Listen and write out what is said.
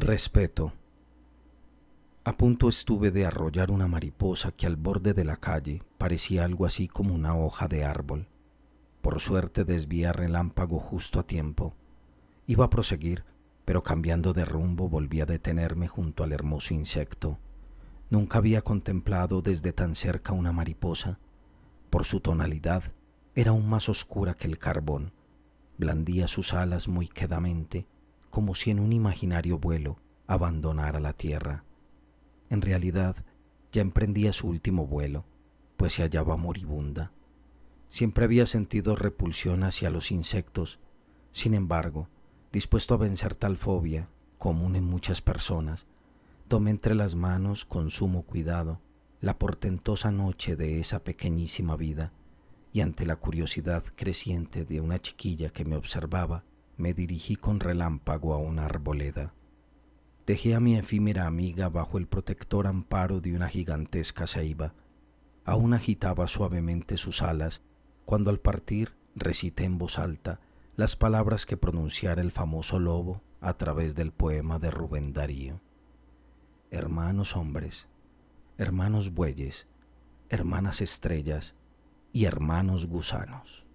Respeto. A punto estuve de arrollar una mariposa que al borde de la calle parecía algo así como una hoja de árbol. Por suerte desvié el relámpago justo a tiempo. Iba a proseguir, pero cambiando de rumbo volví a detenerme junto al hermoso insecto. Nunca había contemplado desde tan cerca una mariposa. Por su tonalidad, era aún más oscura que el carbón. Blandía sus alas muy quedamente como si en un imaginario vuelo abandonara la tierra. En realidad, ya emprendía su último vuelo, pues se hallaba moribunda. Siempre había sentido repulsión hacia los insectos, sin embargo, dispuesto a vencer tal fobia, común en muchas personas, tomé entre las manos con sumo cuidado la portentosa noche de esa pequeñísima vida, y ante la curiosidad creciente de una chiquilla que me observaba, me dirigí con relámpago a una arboleda. Dejé a mi efímera amiga bajo el protector amparo de una gigantesca ceiba. Aún agitaba suavemente sus alas cuando al partir recité en voz alta las palabras que pronunciara el famoso lobo a través del poema de Rubén Darío. Hermanos hombres, hermanos bueyes, hermanas estrellas y hermanos gusanos.